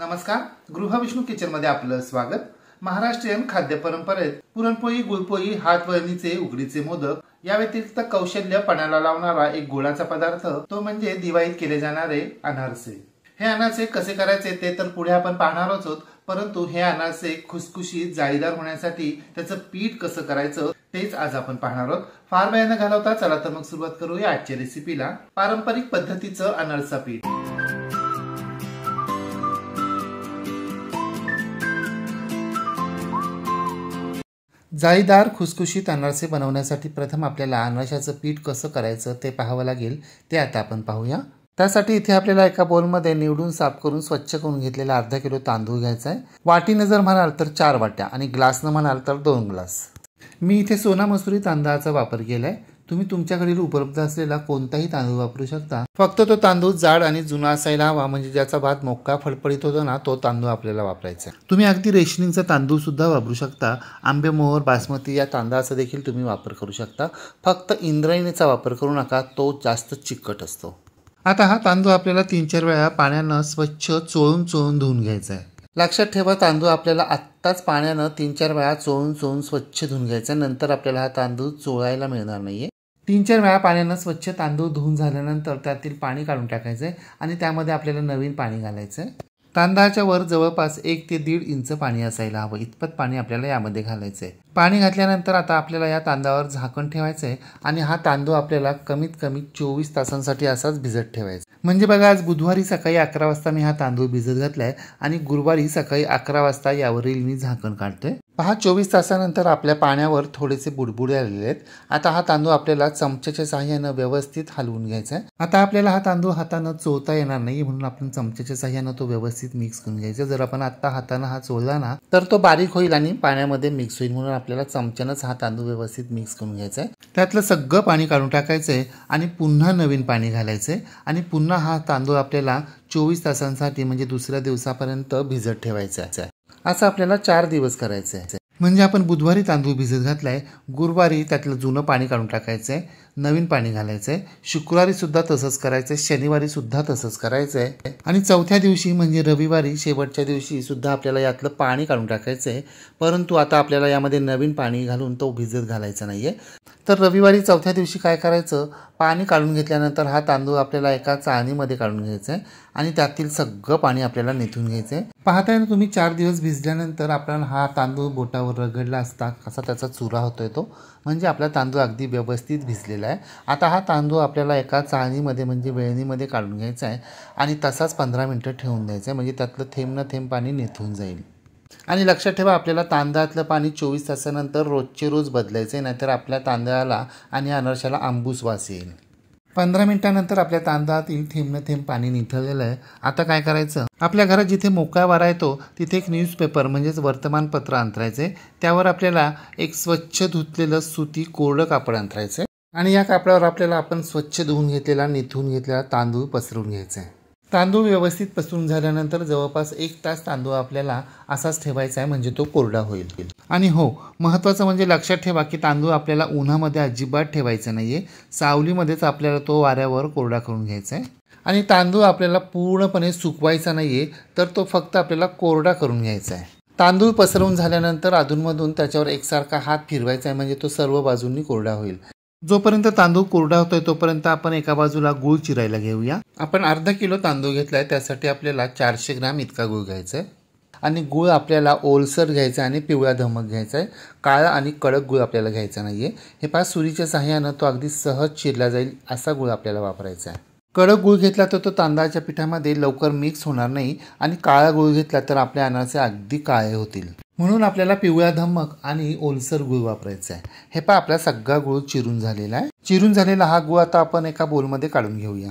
नमस्कार गृहविष्णू मध्ये आपलं स्वागत महाराष्ट्रीयन खाद्य परंपरेत पुरणपोळी गुळपोळी हातवळणीचे उघडीचे मोदक या व्यतिरिक्त कौशल्य पणाला लावणारा एक गोळाचा पदार्थ तो म्हणजे दिवाळीत केले जाणारे अनारसे हे अनारसे कसे करायचे ते तर पुढे आपण पाहणारच आहोत परंतु हे अनारसे खुसखुशीत जाळीदार होण्यासाठी त्याचं पीठ कसं करायचं तेच आज आपण पाहणार आहोत फार वेळानं घालवता चला तर मग सुरुवात करूया आजच्या रेसिपीला पारंपरिक पद्धतीचं अनारसा पीठ जाळीदार खुसखुशीत अनारसे बनवण्यासाठी प्रथम आपल्याला अनारशाचं पीठ कसं करायचं ते पाहावं लागेल ते आता आपण पाहूया त्यासाठी इथे आपल्याला एका बोलमध्ये निवडून साफ करून स्वच्छ करून घेतलेला अर्धा किलो तांदूळ घ्यायचा आहे वाटीनं जर म्हणाल तर चार वाट्या आणि ग्लासनं म्हणाल तर दोन ग्लास मी इथे सोना मसुरी तांदळाचा वापर केला आहे तुम्ही तुमच्याकडील उपलब्ध असलेला कोणताही तांदूळ वापरू शकता फक्त तो तांदूळ जाड आणि जुना असायला हवा म्हणजे ज्याचा भात मोका फडफडीत होतो ना तो तांदूळ आपल्याला वापरायचा तुम्ही अगदी रेशनिंगचा तांदूळ सुद्धा वापरू शकता आंबे मोहर बासमती या तांदळाचा देखील तुम्ही वापर करू शकता फक्त इंद्रायणीचा वापर करू नका तो जास्त चिकट असतो आता हा तांदूळ आपल्याला तीन चार वेळा पाण्यानं स्वच्छ चोळून चोळून धुवून घ्यायचा आहे लक्षात ठेवा तांदूळ आपल्याला आत्ताच पाण्यानं तीन चार वेळा चोळून चोळून स्वच्छ धुवून घ्यायचा नंतर आपल्याला हा तांदूळ चोळायला मिळणार नाहीये तीन चार वेळा पाण्यानं स्वच्छ तांदूळ धुवून झाल्यानंतर त्यातील पाणी काढून टाकायचं आणि त्यामध्ये आपल्याला नवीन पाणी घालायचंय आहे तांदळाच्या वर जवळपास एक ते दीड इंच पाणी असायला हवं इतपत पाणी आपल्याला यामध्ये घालायचंय आहे पाणी घातल्यानंतर आता आपल्याला या तांदळावर झाकण ठेवायचंय आहे आणि हा तांदूळ आपल्याला कमीत कमी चोवीस तासांसाठी असाच भिजत ठेवायचा म्हणजे बघा आज बुधवारी सकाळी अकरा वाजता मी हा तांदूळ भिजत घातलाय आणि गुरुवारी सकाळी अकरा वाजता यावरील मी झाकण काढतोय पहा चोवीस तासानंतर आपल्या पाण्यावर थोडेसे बुडबुडे आलेले आहेत आता हा तांदूळ आपल्याला चमच्याच्या साह्यानं व्यवस्थित हलवून घ्यायचा आहे आता आपल्याला हा तांदूळ हातानं चोळता येणार नाही म्हणून आपण चमच्याच्या साह्यानं तो व्यवस्थित मिक्स करून घ्यायचा जर आपण आता हातानं हा चोळला ना तर तो बारीक होईल आणि पाण्यामध्ये मिक्स होईल म्हणून आपल्याला चमच्यानंच हा तांदूळ व्यवस्थित मिक्स करून घ्यायचा आहे त्यातलं सगळं पाणी काढून टाकायचं आहे आणि पुन्हा नवीन पाणी घालायचं आहे आणि पुन्हा हा तांदूळ आपल्याला चोवीस तासांसाठी म्हणजे दुसऱ्या दिवसापर्यंत भिजत ठेवायचा आहे असं आपल्याला चार दिवस करायचं आहे म्हणजे आपण बुधवारी तांदूळ भिजत घातलाय आहे गुरुवारी त्यातलं जुनं पाणी काढून टाकायचं आहे नवीन पाणी घालायचं आहे सुद्धा तसंच करायचंय शनिवारी सुद्धा तसंच करायचंय आणि चौथ्या दिवशी म्हणजे रविवारी शेवटच्या दिवशी सुद्धा आपल्याला यातलं पाणी काढून टाकायचंय परंतु आता आपल्याला यामध्ये नवीन पाणी घालून तो भिजत घालायचा नाहीये तर रविवारी चौथ्या दिवशी काय करायचं पाणी काढून घेतल्यानंतर हा तांदूळ आपल्याला एका चाळणीमध्ये काढून घ्यायचा आहे आणि त्यातील सगळं पाणी आपल्याला नेथून घ्यायचं आहे पाहताय ना तुम्ही चार दिवस भिजल्यानंतर आपल्याला हा तांदूळ बोटावर रगडला असता असा त्याचा चुरा होतोय तो म्हणजे आपला तांदूळ अगदी व्यवस्थित भिजलेला आहे आता हा तांदूळ आपल्याला एका चाळणीमध्ये म्हणजे वेळणीमध्ये काढून घ्यायचा आहे आणि तसाच पंधरा मिनटं ठेवून द्यायचं आहे म्हणजे त्यातलं थेंब न थेंब पाणी नेथून जाईल आणि लक्षात ठेवा आपल्याला तांदळातलं पाणी चोवीस तासानंतर रोजचे रोज बदलायचं आहे नाहीतर आपल्या तांदळाला आणि अनरशाला आंबूस वास येईल पंधरा मिनिटानंतर आपल्या तांदळातील थेंब न थेंब पाणी निथळलेलं आहे आता काय करायचं आपल्या घरात जिथे मोकळा वारा येतो तिथे एक न्यूजपेपर म्हणजेच वर्तमानपत्र अंतरायचे त्यावर आपल्याला एक स्वच्छ धुतलेलं सुती कोरडं कापड अंतरायचं आणि या कापडावर आपल्याला आपण स्वच्छ धुवून घेतलेला निथून घेतलेला तांदूळ पसरून घ्यायचा आहे तांदूळ व्यवस्थित पसरून झाल्यानंतर जवळपास एक तास तांदूळ आपल्याला असाच ठेवायचा आहे म्हणजे तो कोरडा होईल आणि हो महत्त्वाचं म्हणजे लक्षात ठेवा की तांदूळ आपल्याला उन्हामध्ये अजिबात ठेवायचा नाही आहे सावलीमध्येच आपल्याला तो वाऱ्यावर कोरडा करून घ्यायचा आहे आणि तांदूळ आपल्याला पूर्णपणे सुकवायचा नाही आहे तर तो फक्त आपल्याला कोरडा करून घ्यायचा आहे तांदूळ पसरवून झाल्यानंतर अधूनमधून त्याच्यावर एकसारखा हात फिरवायचा आहे म्हणजे तो सर्व बाजूंनी कोरडा होईल जोपर्यंत तांदूळ कोरडा होतोय तोपर्यंत आपण एका बाजूला गुळ चिरायला घेऊया आपण अर्धा किलो तांदूळ घेतलाय त्यासाठी आपल्याला चारशे ग्रॅम इतका गुळ घ्यायचा आहे आणि गुळ आपल्याला ओलसर घ्यायचा आणि पिवळा धमक घ्यायचा आहे काळा आणि कडक गुळ आपल्याला घ्यायचा नाही आहे हे पाच सुरीच्या सहाय्यानं तो अगदी सहज चिरला जाईल असा गुळ आपल्याला वापरायचा आहे कडक गुळ घेतला तर तो तांदळाच्या पिठामध्ये लवकर मिक्स होणार नाही आणि काळा गुळ घेतला तर आपल्या अनारसे अगदी काळे होतील म्हणून आपल्याला पिवळ्या धमक आणि ओलसर गुळ वापरायचा आहे हे पहा आपला सगळा गुळ चिरून झालेला आहे चिरून झालेला हा गुळ आता आपण एका बोलमध्ये काढून घेऊया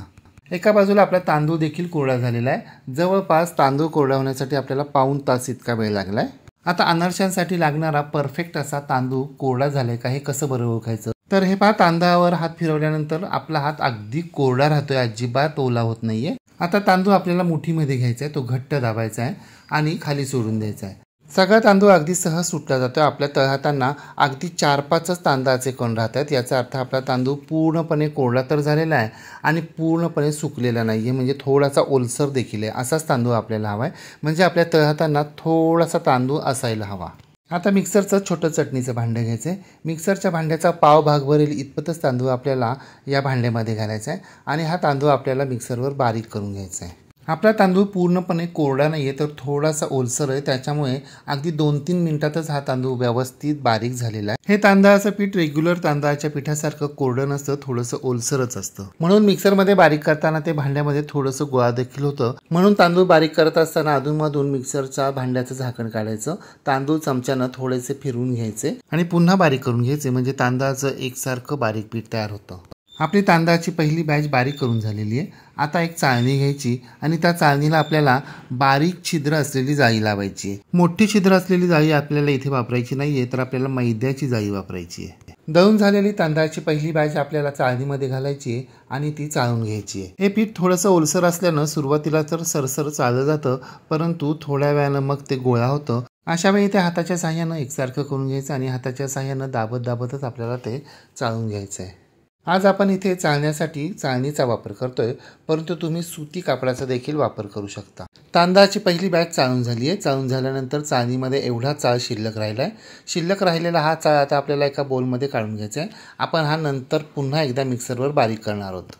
एका बाजूला आपला तांदूळ देखील कोरडा झालेला आहे जवळपास तांदूळ कोरडा होण्यासाठी आपल्याला पाऊण तास इतका वेळ लागलाय आता अनारशांसाठी लागणारा परफेक्ट असा तांदूळ कोरडा झालाय का हे कसं बरं ओळखायचं तर हे पहा तांदळावर हात फिरवल्यानंतर आपला हात अगदी कोरडा राहतोय अजिबात ओला होत नाहीये आता तांदूळ आपल्याला मुठीमध्ये घ्यायचा आहे तो घट्ट दाबायचा आहे आणि खाली सोडून द्यायचा आहे सगळा तांदूळ अगदी सहज सुटला जातो आपल्या तळहातांना अगदी चार पाचच तांदळाचे कण राहत आहेत याचा अर्थ आपला तांदूळ पूर्णपणे कोरडा तर झालेला आहे आणि पूर्णपणे सुकलेला नाही आहे म्हणजे थोडासा ओलसर देखील आहे असाच तांदूळ आपल्याला हवा आहे म्हणजे आपल्या तळहातांना थोडासा तांदूळ असायला हवा आता मिक्सरचं छोटं चटणीचं भांडं घ्यायचं आहे मिक्सरच्या भांड्याचा पाव भाग भरेल इतपतच तांदूळ आपल्याला या भांड्यामध्ये घालायचा आहे आणि हा तांदूळ आपल्याला मिक्सरवर बारीक करून घ्यायचा आहे आपला तांदूळ पूर्णपणे कोरडा नाही आहे तर थोडासा ओलसर आहे त्याच्यामुळे अगदी दोन तीन मिनिटातच हा तांदूळ व्यवस्थित बारीक झालेला आहे हे तांदळाचं पीठ रेग्युलर तांदळाच्या पिठासारखं कोरडं नसतं थोडंसं ओलसरच असतं म्हणून मिक्सरमध्ये बारीक करताना ते भांड्यामध्ये थोडंसं गोळा देखील होतं म्हणून तांदूळ बारीक करत असताना अधूनमधून मिक्सरच्या भांड्याचं झाकण काढायचं तांदूळ चमच्यानं थोडेसे फिरून घ्यायचे आणि पुन्हा बारीक करून घ्यायचे म्हणजे तांदळाचं एकसारखं बारीक पीठ तयार होतं आपली तांदळाची पहिली बॅच बारीक करून झालेली आहे आता एक चाळणी घ्यायची आणि त्या चाळणीला आपल्याला बारीक छिद्र असलेली जाळी लावायची आहे मोठी छिद्र असलेली जाळी आपल्याला इथे वापरायची नाही आहे तर आपल्याला मैद्याची जाळी वापरायची आहे दळून झालेली तांदळाची पहिली बॅच आपल्याला चाळणीमध्ये घालायची आहे आणि ती चाळून घ्यायची आहे हे पीठ थोडंसं ओलसर असल्यानं सुरुवातीला तर सरसर चाललं जातं परंतु थोड्या वेळानं मग ते गोळा होतं अशा वेळी ते हाताच्या साह्यानं एकसारखं करून घ्यायचं आणि हाताच्या साह्यानं दाबत दाबतच आपल्याला ते चाळून घ्यायचं आहे आज आपण इथे चाळण्यासाठी चाळणीचा वापर करतोय परंतु तुम्ही सुती कापडाचा देखील वापर करू शकता तांदळाची पहिली बॅच चाळून झाली आहे चाळून झाल्यानंतर चाळणीमध्ये एवढा चाळ शिल्लक राहिला आहे शिल्लक राहिलेला हा चाळ आता आपल्याला एका बोलमध्ये काढून घ्यायचा आहे आपण हा नंतर पुन्हा एकदा मिक्सरवर बारीक करणार आहोत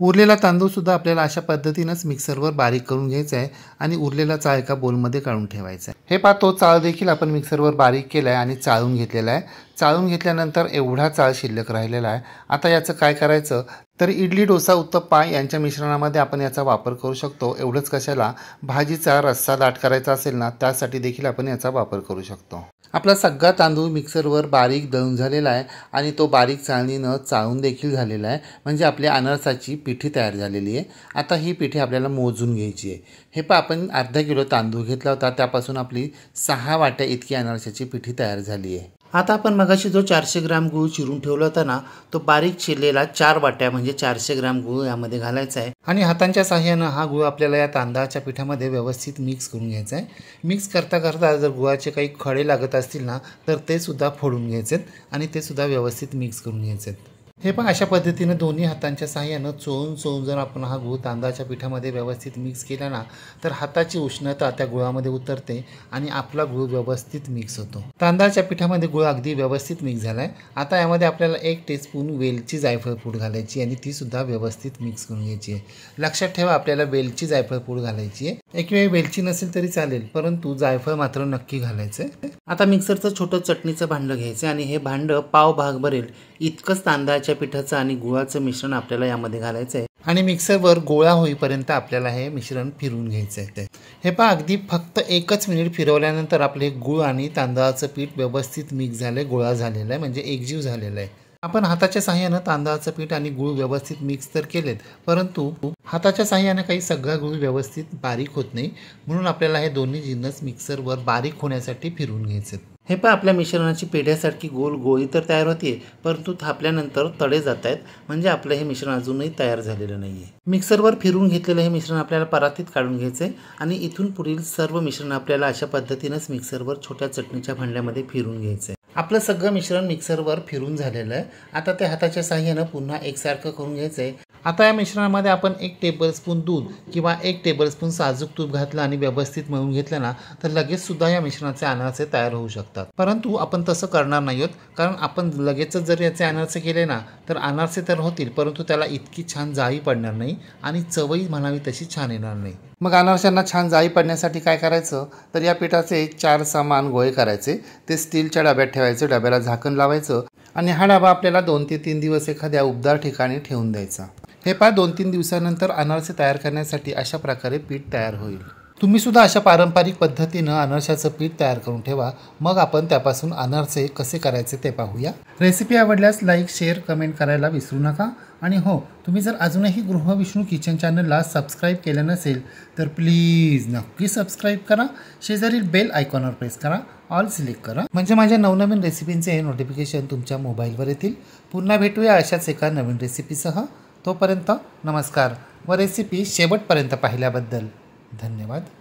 उरलेला तांदूळसुद्धा आपल्याला अशा पद्धतीनंच मिक्सरवर बारीक करून घ्यायचा आहे आणि उरलेला चाळ एका बोलमध्ये काढून ठेवायचा आहे हे पहा तो चाळ देखील आपण मिक्सरवर बारीक केला आहे आणि चाळून घेतलेला आहे चाळून घेतल्यानंतर एवढा चाळ शिल्लक राहिलेला आहे आता याचं काय करायचं तर इडली डोसा उत्तप्पा यांच्या मिश्रणामध्ये आपण याचा वापर करू शकतो एवढंच कशाला भाजीचा रस्सा दाट करायचा असेल ना त्यासाठी देखील आपण याचा वापर करू शकतो आपला सगळा तांदूळ मिक्सरवर बारीक दळून झालेला आहे आणि तो बारीक चाळणीनं चाळून देखील झालेला आहे म्हणजे आपल्या अनारसाची पिठी तयार झालेली आहे आता ही पिठी आपल्याला मोजून घ्यायची आहे हे पण आपण अर्धा किलो तांदूळ घेतला होता त्यापासून आपली आपली सहा वाट्या इतकी अनारसाची पिठी तयार झाली आहे आता आपण मगाशी जो चारशे ग्राम गुळ चिरून ठेवला होता ना तो बारीक चिरलेला चार वाट्या म्हणजे चारशे ग्राम गुळ यामध्ये घालायचा आहे आणि हातांच्या साह्यानं हा गुळ आपल्याला या तांदळाच्या पिठामध्ये व्यवस्थित मिक्स करून घ्यायचा आहे मिक्स करता करता जर गुळाचे काही खडे लागत असतील ना तर ते सुद्धा फोडून घ्यायचे आणि ते सुद्धा व्यवस्थित मिक्स करून घ्यायचे हे पण अशा पद्धतीनं दोन्ही हातांच्या साहाय्यानं चोळून चोळून जर आपण हा गूळ तांदळाच्या पिठामध्ये व्यवस्थित मिक्स केला ना तर हाताची उष्णता त्या गुळामध्ये उतरते आणि आपला गूळ व्यवस्थित मिक्स होतो तांदळाच्या पिठामध्ये गुळ अगदी व्यवस्थित मिक्स झाला आहे आता यामध्ये आपल्याला एक टीस्पून वेलची जायफळ पूड घालायची आणि ती सुद्धा व्यवस्थित मिक्स करून घ्यायची आहे लक्षात ठेवा आपल्याला वेलची जायफळ पूड घालायची आहे एक वेळ वेलची नसेल तरी चालेल परंतु जायफळ मात्र नक्की घालायचं आता मिक्सरचं छोटं चटणीचं भांडं घ्यायचं आणि हे भांडं पाव भाग भरेल इतकंच तांदळाची गव्हाच्या पिठाचं आणि गुळाचं मिश्रण आपल्याला यामध्ये घालायचं आहे आणि मिक्सरवर गोळा होईपर्यंत आपल्याला हे मिश्रण फिरवून घ्यायचं आहे हे पहा अगदी फक्त एकच मिनिट फिरवल्यानंतर आपले गुळ आणि तांदळाचं पीठ व्यवस्थित मिक्स झाले गोळा झालेला आहे म्हणजे एकजीव झालेला आहे आपण हाताच्या साह्यानं तांदळाचं पीठ आणि गुळ व्यवस्थित मिक्स तर केलेत परंतु हाताच्या साह्यानं काही सगळा गुळ व्यवस्थित बारीक होत नाही म्हणून आपल्याला हे दोन्ही जिन्नस मिक्सरवर बारीक होण्यासाठी फिरवून घ्यायचे हे पण आपल्या मिश्रणाची पेढ्यासारखी गोल गोळी तर तयार होते परंतु थापल्यानंतर तडे जात आहेत म्हणजे आपलं हे मिश्रण अजूनही तयार झालेलं नाही आहे मिक्सरवर फिरून घेतलेलं हे मिश्रण आपल्याला परातीत काढून घ्यायचं आहे आणि इथून पुढील सर्व मिश्रण आपल्याला अशा पद्धतीनंच मिक्सरवर छोट्या चटणीच्या भांड्यामध्ये फिरून घ्यायचं आहे आपलं सगळं मिश्रण मिक्सरवर फिरून झालेलं आहे आता ते हाताच्या साह्यानं पुन्हा एकसारखं करून घ्यायचं आहे आता या मिश्रणामध्ये आपण एक टेबलस्पून दूध किंवा एक टेबलस्पून साजूक तूप घातलं आणि व्यवस्थित मळून घेतलं ना तर लगेच सुद्धा या मिश्रणाचे अनारसे तयार होऊ शकतात परंतु आपण तसं करणार नाही आहोत कारण आपण लगेचच जर याचे अनारसे केले ना तर अनारसे तर होतील परंतु त्याला इतकी छान जाळी पडणार नाही आणि चवही म्हणावी तशी छान येणार नाही मग अनारशांना छान जाई पडण्यासाठी काय करायचं तर या पिठाचे चार सामान गोळे करायचे ते स्टीलच्या डब्यात ठेवायचे डब्याला झाकण लावायचं आणि हा डबा आपल्याला दोन ते तीन दिवस एखाद्या उबदार ठिकाणी ठेवून द्यायचा हे पहा दोन तीन दिवसानंतर अनारसे तयार करण्यासाठी अशा प्रकारे पीठ तयार होईल तुम्ही सुद्धा अशा पारंपरिक पद्धतीनं अनारशाचं पीठ तयार करून ठेवा मग आपण त्यापासून अनारसे कसे करायचे ते पाहूया रेसिपी आवडल्यास लाईक शेअर कमेंट करायला विसरू नका आणि हो तुम्ही जर अजूनही गृहविष्णू किचन चॅनलला सबस्क्राईब केलं नसेल तर प्लीज नक्की सबस्क्राईब करा शेजारील बेल आयकॉनवर प्रेस करा ऑल सिलेक्ट करा म्हणजे माझ्या नवनवीन रेसिपींचे नोटिफिकेशन तुमच्या मोबाईलवर येतील पुन्हा भेटूया अशाच एका नवीन रेसिपीसह तोपर्यंत नमस्कार व रेसिपी शेवटपर्यंत पाहिल्याबद्दल धन्यवाद